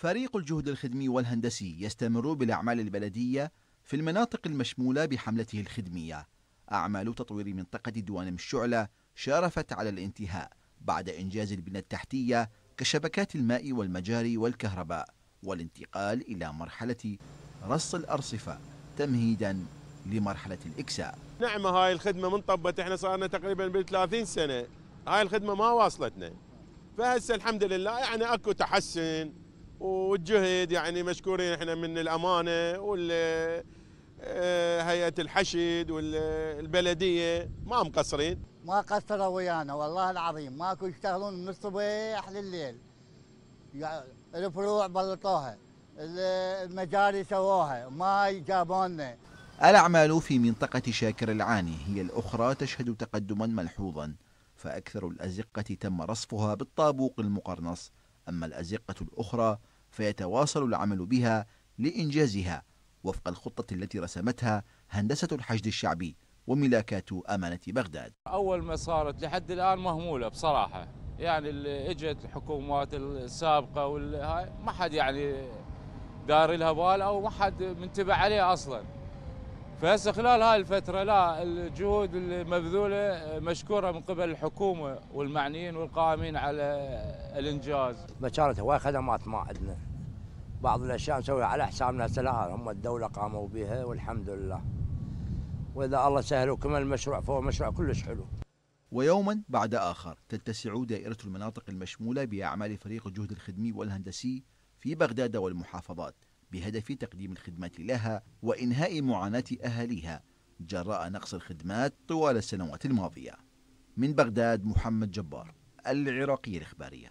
فريق الجهد الخدمي والهندسي يستمر بالأعمال البلدية في المناطق المشمولة بحملته الخدمية أعمال تطوير منطقة دوانم الشعلة شارفت على الانتهاء بعد إنجاز البنى التحتية كشبكات الماء والمجاري والكهرباء والانتقال إلى مرحلة رص الأرصفة تمهيدا لمرحلة الإكساء نعمة هاي الخدمة من طبت احنا صارنا تقريبا بال 30 سنة هاي الخدمة ما واصلتنا فهسه الحمد لله يعني اكو تحسن والجهد يعني مشكورين احنا من الامانه وال آه، هيئه الحشد والبلديه ما مقصرين ما قصروا ويانا والله العظيم ماكو يشتغلون من الصبح لليل الفروع بلطوها المجاري سووها ما جابونا الأعمال في منطقة شاكر العاني هي الأخرى تشهد تقدما ملحوظا فأكثر الأزقة تم رصفها بالطابوق المقرنص أما الأزقة الأخرى فيتواصل العمل بها لإنجازها وفق الخطة التي رسمتها هندسة الحشد الشعبي وملاكات أمانة بغداد أول ما صارت لحد الآن مهمولة بصراحة يعني اللي اجت الحكومات السابقة والهاي ما حد يعني دار لها بال أو ما حد منتبه عليها أصلاً فهسه خلال هاي الفترة لا الجهود المبذولة مشكورة من قبل الحكومة والمعنيين والقائمين على الإنجاز. كانت هواي خدمات ما عندنا. بعض الأشياء نسويها على حسابنا هسه لا هم الدولة قاموا بها والحمد لله. وإذا الله سهل وكمل المشروع فهو مشروع كلش حلو. ويوما بعد آخر تتسع دائرة المناطق المشمولة بأعمال فريق الجهد الخدمي والهندسي في بغداد والمحافظات. بهدف تقديم الخدمات لها وإنهاء معاناة أهاليها جراء نقص الخدمات طوال السنوات الماضية من بغداد محمد جبار العراقية الإخبارية